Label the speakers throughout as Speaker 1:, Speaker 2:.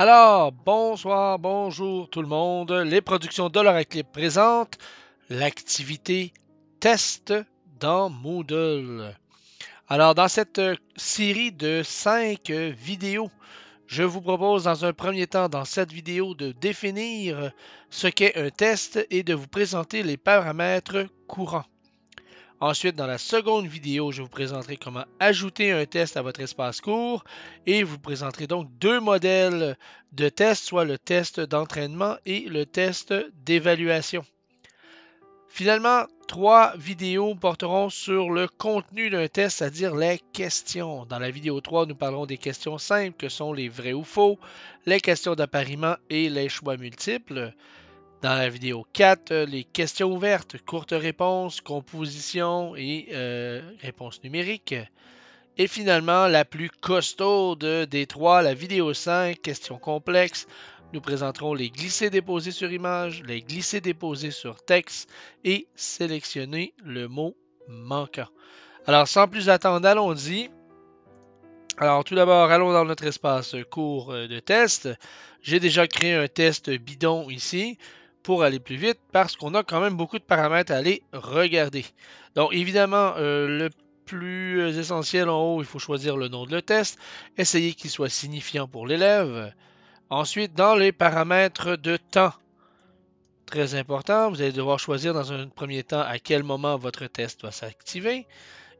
Speaker 1: Alors, bonsoir, bonjour tout le monde. Les productions de Eclipse présentent l'activité test dans Moodle. Alors, dans cette série de cinq vidéos, je vous propose dans un premier temps, dans cette vidéo, de définir ce qu'est un test et de vous présenter les paramètres courants. Ensuite, dans la seconde vidéo, je vous présenterai comment ajouter un test à votre espace cours et vous présenterai donc deux modèles de tests, soit le test d'entraînement et le test d'évaluation. Finalement, trois vidéos porteront sur le contenu d'un test, c'est-à-dire les questions. Dans la vidéo 3, nous parlerons des questions simples, que sont les vrais ou faux, les questions d'appariement et les choix multiples. Dans la vidéo 4, euh, les questions ouvertes, courtes réponses, composition et euh, réponses numériques. Et finalement, la plus costaude des trois, la vidéo 5, questions complexes. Nous présenterons les glissés déposés sur image, les glissés déposés sur texte et sélectionner le mot manquant. Alors, sans plus attendre, allons-y. Alors, tout d'abord, allons dans notre espace cours euh, de test. J'ai déjà créé un test bidon ici pour aller plus vite parce qu'on a quand même beaucoup de paramètres à aller regarder. Donc évidemment, euh, le plus essentiel en haut, il faut choisir le nom de le test, Essayez qu'il soit signifiant pour l'élève. Ensuite, dans les paramètres de temps, très important, vous allez devoir choisir dans un premier temps à quel moment votre test va s'activer.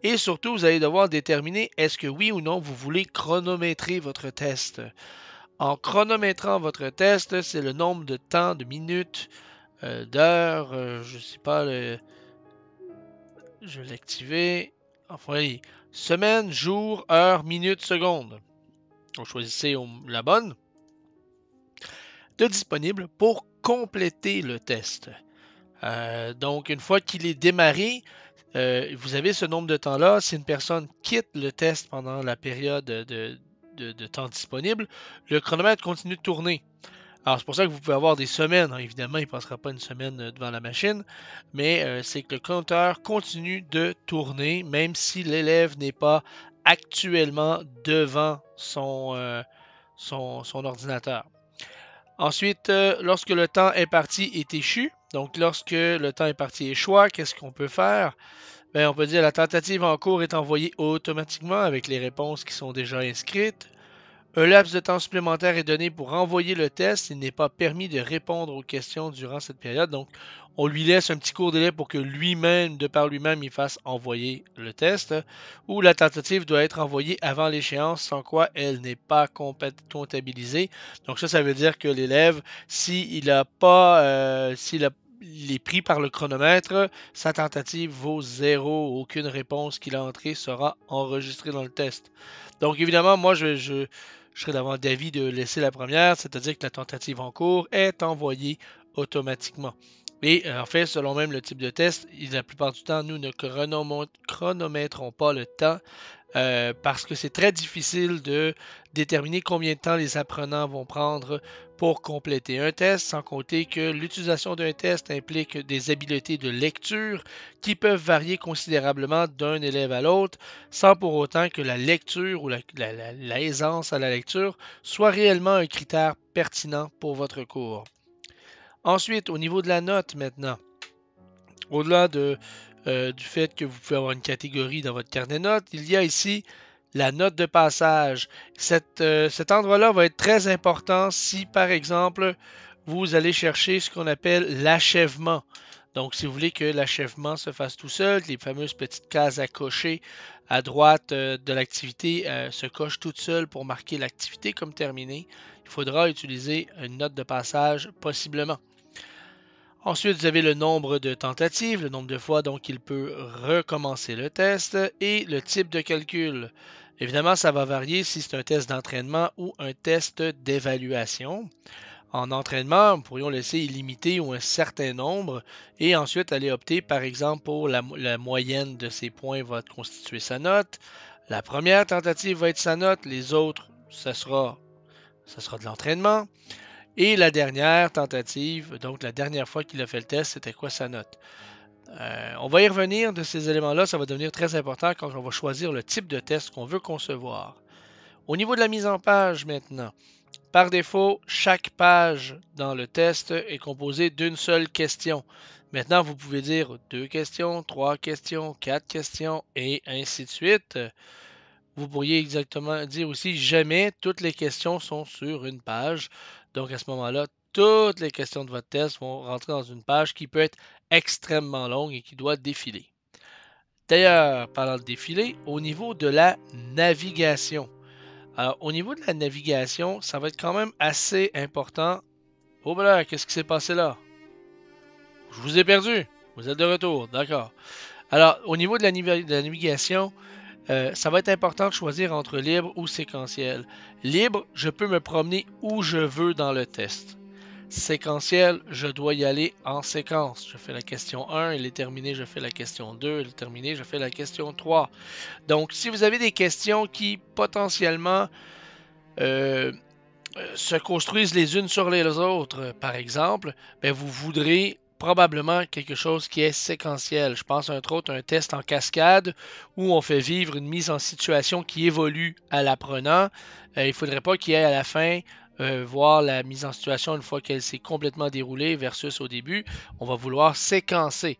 Speaker 1: Et surtout, vous allez devoir déterminer est-ce que oui ou non vous voulez chronométrer votre test. En chronométrant votre test, c'est le nombre de temps, de minutes, euh, d'heures, euh, je ne sais pas, je vais l'activer. Enfin, oui. semaine, jour, heure, minute, seconde. On choisissez la bonne. De disponible pour compléter le test. Euh, donc, une fois qu'il est démarré, vous avez ce nombre de temps-là. Si une personne quitte le test pendant la période de, de, temps disponible, le chronomètre continue de tourner. Alors, c'est pour ça que vous pouvez avoir des semaines. Hein. Évidemment, il ne passera pas une semaine euh, devant la machine, mais euh, c'est que le compteur continue de tourner, même si l'élève n'est pas actuellement devant son, euh, son, ordinateur. Ensuite, lorsque le temps est parti est échu, donc lorsque le temps est et échoua, qu'est-ce qu'on peut faire? Ben, on peut dire la tentative en cours est envoyée automatiquement avec les réponses qui sont déjà inscrites. Un laps de temps supplémentaire est donné pour envoyer le test. Il n'est pas permis de répondre aux questions durant cette période. Donc, on lui laisse un petit court délai pour que lui-même, de par lui-même, il fasse envoyer le test. Ou la tentative doit être envoyée avant l'échéance, sans quoi elle n'est pas comptabilisée. Donc ça, ça veut dire que l'élève, s'il n'a pas, euh, est pris par le chronomètre. Sa tentative vaut zéro. Aucune réponse qu'il a entrée sera enregistrée dans le test. Donc évidemment, moi, je, serais d'avis de laisser la première, c'est-à-dire que la tentative en cours est envoyée automatiquement. Et euh, en fait, selon même le type de test, la plupart du temps, nous ne chronométrons pas le temps euh, parce que c'est très difficile de déterminer combien de temps les apprenants vont prendre pour compléter un test, sans compter que l'utilisation d'un test implique des habiletés de lecture qui peuvent varier considérablement d'un élève à l'autre, sans pour autant que la lecture ou l'aisance la aisance à la lecture soit réellement un critère pertinent pour votre cours. Ensuite, au niveau de la note maintenant, au-delà de, euh, du fait que vous pouvez avoir une catégorie dans votre carnet de notes. Il y a ici la note de passage. Euh, cet endroit-là va être très important si, par exemple, vous allez chercher ce qu'on appelle l'achèvement. Donc, si vous voulez que l'achèvement se fasse tout seul, les fameuses petites cases à cocher à droite euh, de l'activité se cochent toutes seules pour marquer l'activité comme terminée, il faudra utiliser une note de passage possiblement. Ensuite, vous avez le nombre de tentatives, le nombre de fois donc il peut recommencer le test et le type de calcul. Évidemment, ça va varier si c'est un test d'entraînement ou un test d'évaluation. En entraînement, nous pourrions laisser illimité ou un certain nombre et ensuite aller opter par exemple pour la, moyenne de ces points va constituer sa note. La première tentative va être sa note, les autres, ce sera, ça sera de l'entraînement. Et la dernière tentative, donc la dernière fois qu'il a fait le test, c'était quoi sa note? Euh, on va y revenir de ces éléments-là, ça va devenir très important quand on va choisir le type de test qu'on veut concevoir. Au niveau de la mise en page maintenant, par défaut, chaque page dans le test est composée d'une seule question. Maintenant, vous pouvez dire deux questions, trois questions, quatre questions et ainsi de suite. Vous pourriez exactement dire aussi jamais toutes les questions sont sur une page. Donc à ce moment-là, toutes les questions de votre test vont rentrer dans une page qui peut être extrêmement longue et qui doit défiler. D'ailleurs, parlant de défiler, au niveau de la navigation. Alors, euh, au niveau de la navigation, ça va être quand même assez important. Oh ben là, qu'est-ce qui s'est passé là? Je vous ai perdu. Vous êtes de retour, d'accord. Alors, au niveau de la navigation, euh, ça va être important de choisir entre libre ou séquentiel. Libre, je peux me promener où je veux dans le test. Séquentiel, je dois y aller en séquence. Je fais la question 1, il est terminée, je fais la question 2, elle est terminée, je fais la question 3. Donc, si vous avez des questions qui potentiellement euh, euh, se construisent les unes sur les autres, par exemple, ben vous voudrez probablement quelque chose qui est séquentiel. Je pense entre autres à un test en cascade où on fait vivre une mise en situation qui évolue à l'apprenant. Euh, il ne faudrait pas qu'il aille à la fin euh, voir la mise en situation une fois qu'elle s'est complètement déroulée versus au début, on va vouloir séquencer.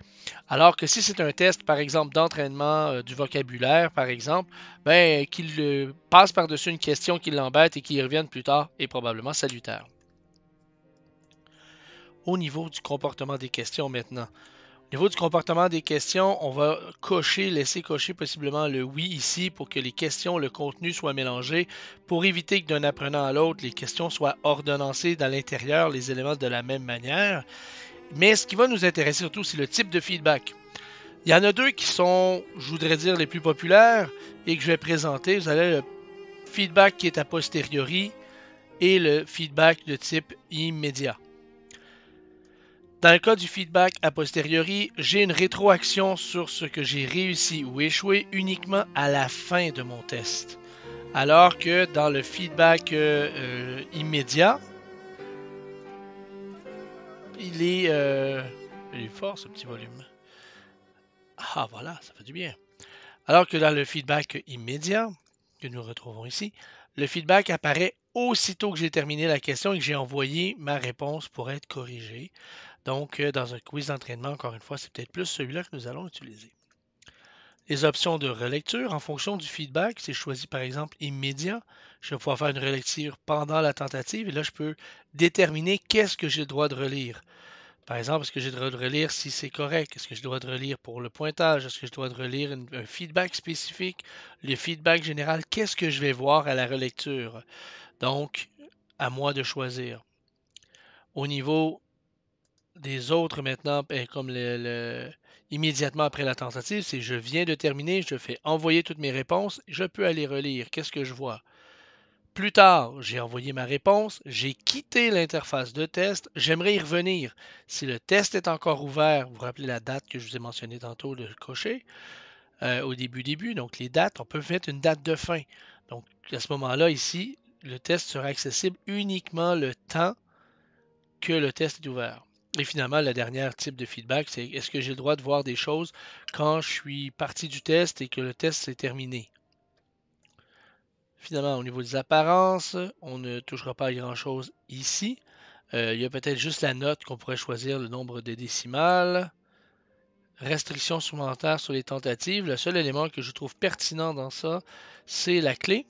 Speaker 1: Alors que si c'est un test, par exemple, d'entraînement euh, du vocabulaire, par exemple, ben, qu'il passe par-dessus une question qui l'embête et qui y revienne plus tard est probablement salutaire au niveau du comportement des questions maintenant. Au niveau du comportement des questions, on va cocher, laisser cocher possiblement le oui ici pour que les questions, le contenu soit mélangé, pour éviter que d'un apprenant à l'autre, les questions soient ordonnancées dans l'intérieur, les éléments de la même manière. Mais ce qui va nous intéresser surtout, c'est le type de feedback. Il y en a deux qui sont, je voudrais dire, les plus populaires et que je vais présenter. Vous avez le feedback qui est a posteriori et le feedback de type immédiat. Dans le cas du feedback a posteriori, j'ai une rétroaction sur ce que j'ai réussi ou échoué uniquement à la fin de mon test. Alors que dans le feedback euh, euh, immédiat, il est, euh, il est fort ce petit volume. Ah voilà, ça fait du bien. Alors que dans le feedback immédiat, que nous retrouvons ici, le feedback apparaît aussitôt que j'ai terminé la question et que j'ai envoyé ma réponse pour être corrigée. Donc, euh, dans un quiz d'entraînement, encore une fois, c'est peut-être plus celui-là que nous allons utiliser. Les options de relecture, en fonction du feedback, si je choisis par exemple immédiat, je vais pouvoir faire une relecture pendant la tentative et là, je peux déterminer qu'est-ce que j'ai le droit de relire. Par exemple, est-ce que j'ai le droit de relire si c'est correct? Est-ce que je dois de relire pour le pointage? Est-ce que je dois de relire un feedback spécifique? Le feedback général, qu'est-ce que je vais voir à la relecture? Donc, à moi de choisir. Au niveau des autres maintenant, ben, comme immédiatement après la tentative, c'est je viens de terminer, je fais envoyer toutes mes réponses, je peux aller relire. Qu'est-ce que je vois? Plus tard, j'ai envoyé ma réponse, j'ai quitté l'interface de test, j'aimerais y revenir. Si le test est encore ouvert, vous vous rappelez la date que je vous ai mentionnée tantôt de cocher euh, au début début, donc les dates, on peut mettre une date de fin. Donc à ce moment-là, ici, le test sera accessible uniquement le temps que le test est ouvert. Et finalement, le dernier type de feedback, c'est est-ce que j'ai le droit de voir des choses quand je suis parti du test et que le test s'est terminé? Finalement, au niveau des apparences, on ne touchera pas à grand-chose ici. Euh, il y a peut-être juste la note qu'on pourrait choisir, le nombre de décimales. Restrictions supplémentaires sur les tentatives. Le seul élément que je trouve pertinent dans ça, c'est la clé.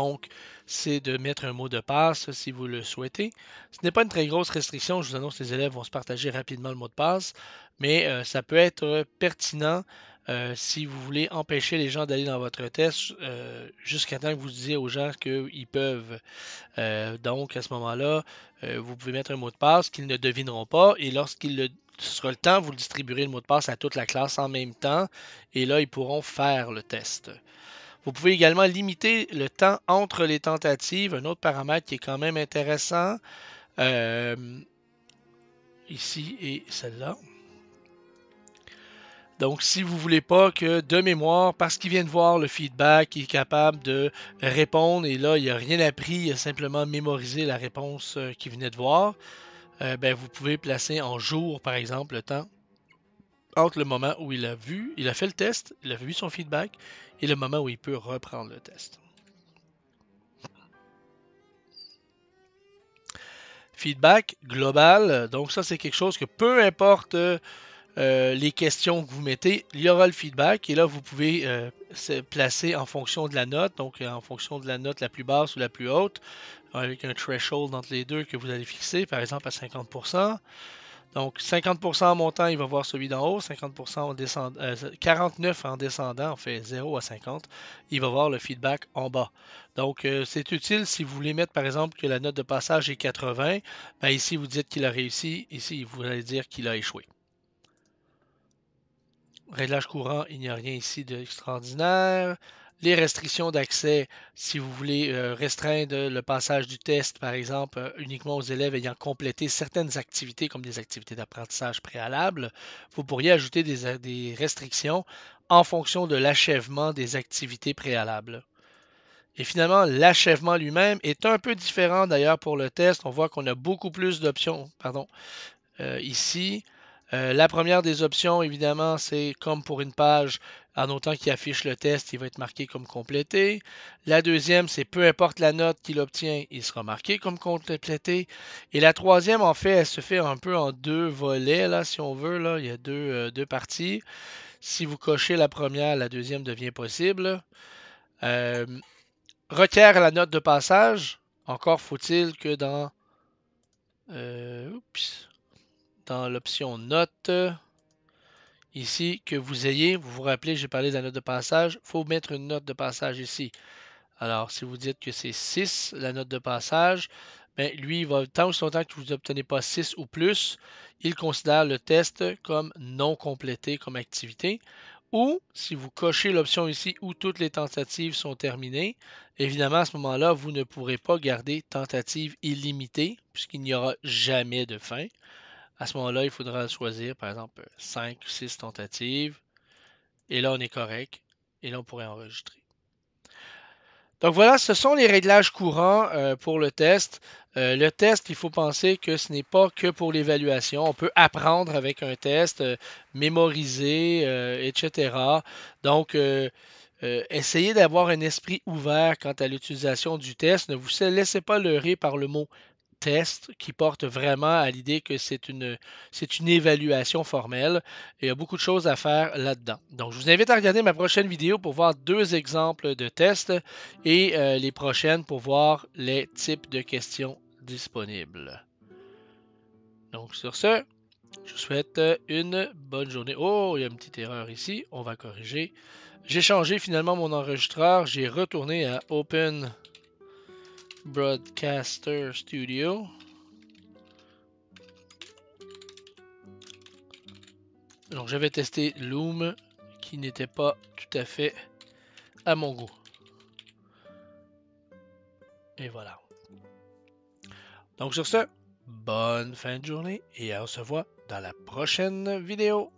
Speaker 1: Donc, c'est de mettre un mot de passe si vous le souhaitez. Ce n'est pas une très grosse restriction. Je vous annonce que les élèves vont se partager rapidement le mot de passe, mais euh, ça peut être euh, pertinent euh, si vous voulez empêcher les gens d'aller dans votre test jusqu'à temps que vous disiez aux gens qu'ils peuvent. donc, à ce moment-là, vous pouvez mettre un mot de passe qu'ils ne devineront pas et lorsqu'il sera le temps, vous distribuerez le mot de passe à toute la classe en même temps et là, ils pourront faire le test. Vous pouvez également limiter le temps entre les tentatives, un autre paramètre qui est quand même intéressant. Euh, ici et celle-là. Donc, si vous ne voulez pas que de mémoire, parce qu'il vient de voir le feedback, il est capable de répondre et là, il n'a rien appris, il a simplement mémorisé la réponse euh, qu'il venait de voir, euh, ben, vous pouvez placer en jour, par exemple, le temps entre le moment où il a vu, il a fait le test, il a vu son feedback et le moment où il peut reprendre le test. Feedback global, donc ça c'est quelque chose que peu importe euh, euh, les questions que vous mettez, il y aura le feedback et là vous pouvez euh, se placer en fonction de la note, donc en fonction de la note la plus basse ou la plus haute, avec un threshold entre les deux que vous allez fixer, par exemple à 50%. Donc 50% en montant, il va voir celui d'en haut, 50% en 49 euh, en descendant, on fait 0 à 50, il va voir le feedback en bas. Donc euh, c'est utile si vous voulez mettre par exemple que la note de passage est 80, ben ici vous dites qu'il a réussi, ici vous allez dire qu'il a échoué. Réglage courant, il n'y a rien ici d'extraordinaire les restrictions d'accès, si vous voulez euh, restreindre le passage du test, par exemple, euh, uniquement aux élèves ayant complété certaines activités comme des activités d'apprentissage préalables, vous pourriez ajouter des, restrictions en fonction de l'achèvement des activités préalables. Et finalement, l'achèvement lui-même est un peu différent d'ailleurs pour le test. On voit qu'on a beaucoup plus d'options. Pardon. Euh, ici, euh, la première des options, évidemment, c'est comme pour une page, en autant qu'il affiche le test, il va être marqué comme complété. La deuxième, c'est peu importe la note qu'il obtient, il sera marqué comme complété. Et la troisième, en fait, elle se fait un peu en deux volets, là, si on veut. Là. Il y a deux, euh, parties. Si vous cochez la première, la deuxième devient possible. Euh, requiert la note de passage. Encore faut-il que dans... oups dans l'option note ici, que vous ayez, vous vous rappelez, j'ai parlé de la note de passage, il faut mettre une note de passage ici. Alors, si vous dites que c'est 6, la note de passage, ben, lui, tant ou son temps que vous n'obtenez pas 6 ou plus, il considère le test comme non complété comme activité. Ou, si vous cochez l'option ici où toutes les tentatives sont terminées, évidemment, à ce moment-là, vous ne pourrez pas garder tentative illimitée, puisqu'il n'y aura jamais de fin. À ce moment-là, il faudra choisir, par exemple, 5 ou 6 tentatives. Et là, on est correct. Et là, on pourrait enregistrer. Donc voilà, ce sont les réglages courants euh, pour le test. Euh, le test, il faut penser que ce n'est pas que pour l'évaluation. On peut apprendre avec un test, euh, mémoriser, etc. Donc, essayez d'avoir un esprit ouvert quant à l'utilisation du test. Ne vous laissez pas leurrer par le mot test qui porte vraiment à l'idée que c'est une, c'est une évaluation formelle. Et il y a beaucoup de choses à faire là-dedans. Donc, je vous invite à regarder ma prochaine vidéo pour voir deux exemples de tests et euh, les prochaines pour voir les types de questions disponibles. Donc, sur ce, je vous souhaite une bonne journée. Oh, il y a une petite erreur ici. On va corriger. J'ai changé finalement mon enregistreur. J'ai retourné à Open. Broadcaster Studio. Donc j'avais testé Loom qui n'était pas tout à fait à mon goût. Et voilà. Donc sur ce, bonne fin de journée et on se voit dans la prochaine vidéo.